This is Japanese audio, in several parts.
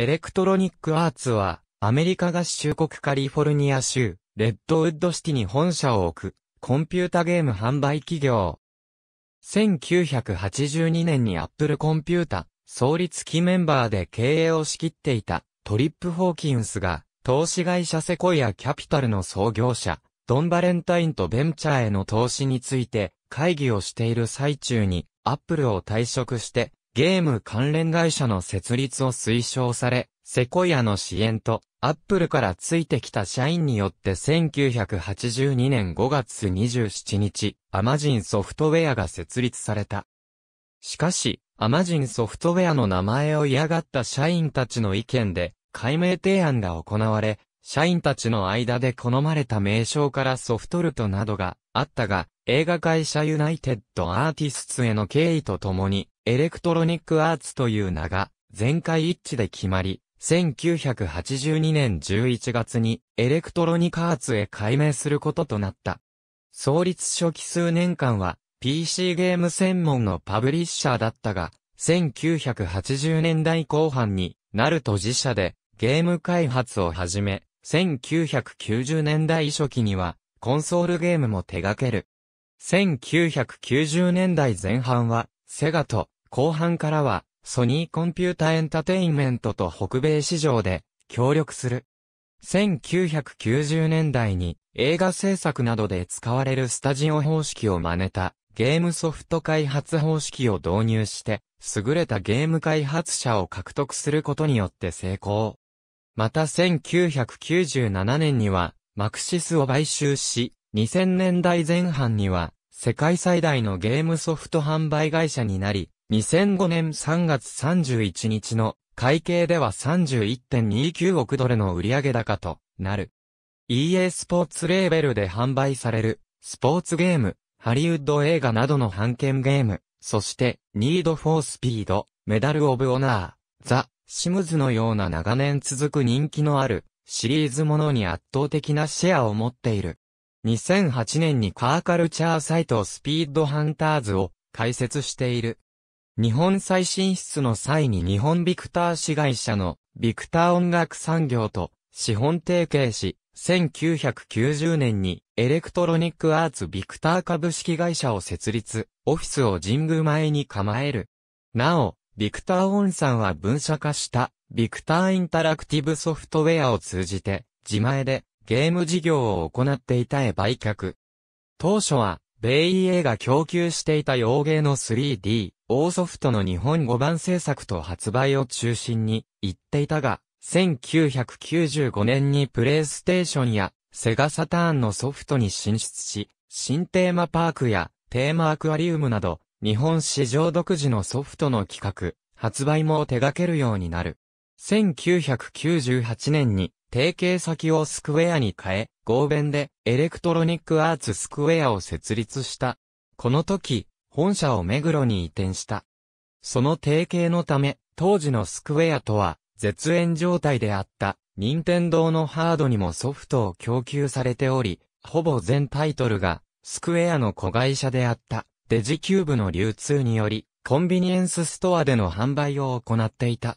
エレクトロニックアーツは、アメリカ合衆国カリフォルニア州、レッドウッドシティに本社を置く、コンピュータゲーム販売企業。1982年にアップルコンピュータ、創立期メンバーで経営を仕切っていた、トリップ・ホーキンスが、投資会社セコイアキャピタルの創業者、ドン・バレンタインとベンチャーへの投資について、会議をしている最中に、アップルを退職して、ゲーム関連会社の設立を推奨され、セコイアの支援と、アップルからついてきた社員によって1982年5月27日、アマジンソフトウェアが設立された。しかし、アマジンソフトウェアの名前を嫌がった社員たちの意見で、解明提案が行われ、社員たちの間で好まれた名称からソフトルトなどがあったが、映画会社ユナイテッドアーティスツへの敬意とともに、エレクトロニックアーツという名が、全会一致で決まり、1982年11月にエレクトロニカーツへ改名することとなった。創立初期数年間は PC ゲーム専門のパブリッシャーだったが、1980年代後半になると自社でゲーム開発を始め、1990年代初期にはコンソールゲームも手掛ける。1990年代前半はセガと後半からは、ソニーコンピュータエンタテインメントと北米市場で協力する。1990年代に映画制作などで使われるスタジオ方式を真似たゲームソフト開発方式を導入して優れたゲーム開発者を獲得することによって成功。また1997年にはマクシスを買収し2000年代前半には世界最大のゲームソフト販売会社になり2005年3月31日の会計では31.29億ドルの売上高となる。EA スポーツレーベルで販売される、スポーツゲーム、ハリウッド映画などの版権ゲーム、そして、Need for Speed、メダルオブオナー、ザ・シムズのような長年続く人気のある、シリーズものに圧倒的なシェアを持っている。2008年にカーカルチャーサイトスピードハンターズを開設している。日本再進出の際に日本ビクター市会社のビクター音楽産業と資本提携し、1990年にエレクトロニックアーツビクター株式会社を設立、オフィスを神宮前に構える。なお、ビクターオンさんは分社化したビクターインタラクティブソフトウェアを通じて自前でゲーム事業を行っていたへ売却。当初は米イーが供給していた洋芸の 3D、大ソフトの日本語版制作と発売を中心に言っていたが、1995年にプレイステーションやセガサターンのソフトに進出し、新テーマパークやテーマアクアリウムなど、日本史上独自のソフトの企画、発売も手掛けるようになる。1998年に提携先をスクウェアに変え、合弁でエレクトロニックアーツスクウェアを設立した。この時、本社を目黒に移転した。その提携のため、当時のスクウェアとは、絶縁状態であった、任天堂のハードにもソフトを供給されており、ほぼ全タイトルが、スクウェアの子会社であった、デジキューブの流通により、コンビニエンスストアでの販売を行っていた。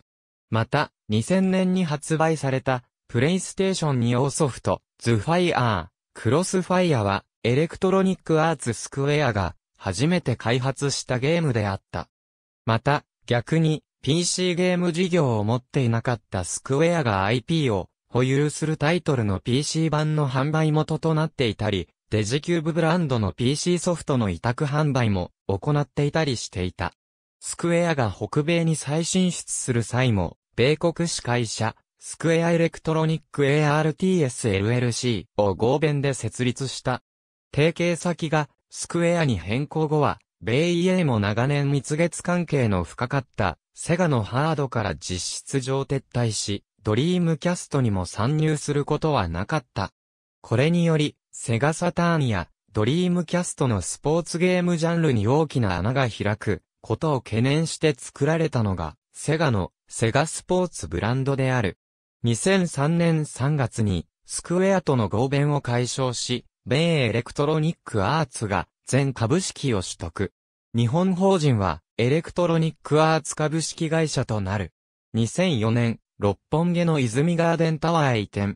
また、2000年に発売された、プレイステーション2用ソフト、ズファイアー、クロスファイアは、エレクトロニックアーツスクウェアが、初めて開発したゲームであった。また、逆に、PC ゲーム事業を持っていなかったスクウェアが IP を保有するタイトルの PC 版の販売元となっていたり、デジキューブブランドの PC ソフトの委託販売も行っていたりしていた。スクウェアが北米に再進出する際も、米国司会社、スクエアエレクトロニック ARTSLLC を合弁で設立した。提携先がスクエアに変更後は、米 EA も長年蜜月関係の深かった、セガのハードから実質上撤退し、ドリームキャストにも参入することはなかった。これにより、セガサターンや、ドリームキャストのスポーツゲームジャンルに大きな穴が開く、ことを懸念して作られたのが、セガの、セガスポーツブランドである。2003年3月に、スクエアとの合弁を解消し、米エレクトロニックアーツが全株式を取得。日本法人はエレクトロニックアーツ株式会社となる。2004年、六本木の泉ガーデンタワーへ移転。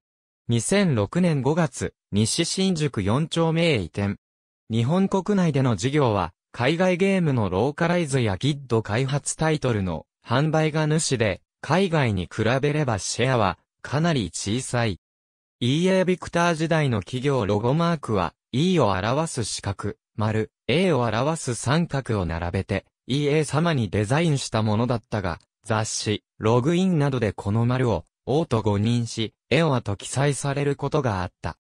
2006年5月、西新宿4丁目へ移転。日本国内での事業は、海外ゲームのローカライズやギッド開発タイトルの販売が主で、海外に比べればシェアはかなり小さい。EA ビクター時代の企業ロゴマークは、E を表す四角、丸、A を表す三角を並べて、EA 様にデザインしたものだったが、雑誌、ログインなどでこの丸を、O と誤認し、エオアと記載されることがあった。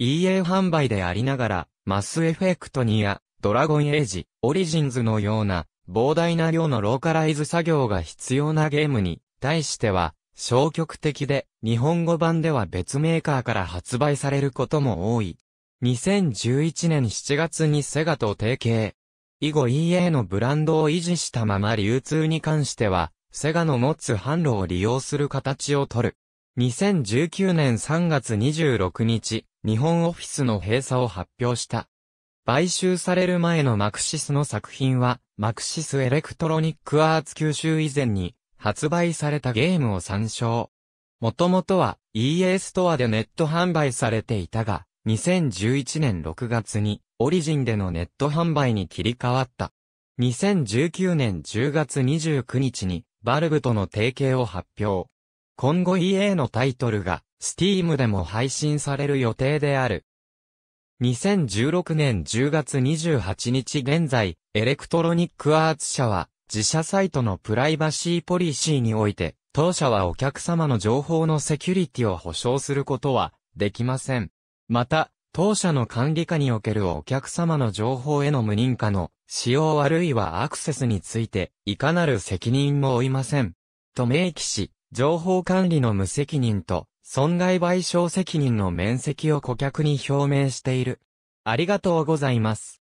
EA 販売でありながら、マスエフェクトニア、ドラゴンエイジ、オリジンズのような、膨大な量のローカライズ作業が必要なゲームに、対しては、消極的で、日本語版では別メーカーから発売されることも多い。2011年7月にセガと提携。以後 EA のブランドを維持したまま流通に関しては、セガの持つ販路を利用する形をとる。2019年3月26日、日本オフィスの閉鎖を発表した。買収される前のマクシスの作品は、マクシスエレクトロニックアーツ吸収以前に、発売されたゲームを参照。もともとは EA ストアでネット販売されていたが、2011年6月にオリジンでのネット販売に切り替わった。2019年10月29日にバルブとの提携を発表。今後 EA のタイトルが Steam でも配信される予定である。2016年10月28日現在、エレクトロニックアーツ社は自社サイトのプライバシーポリシーにおいて、当社はお客様の情報のセキュリティを保証することはできません。また、当社の管理下におけるお客様の情報への無認可の使用あるいはアクセスについて、いかなる責任も負いません。と明記し、情報管理の無責任と、損害賠償責任の面積を顧客に表明している。ありがとうございます。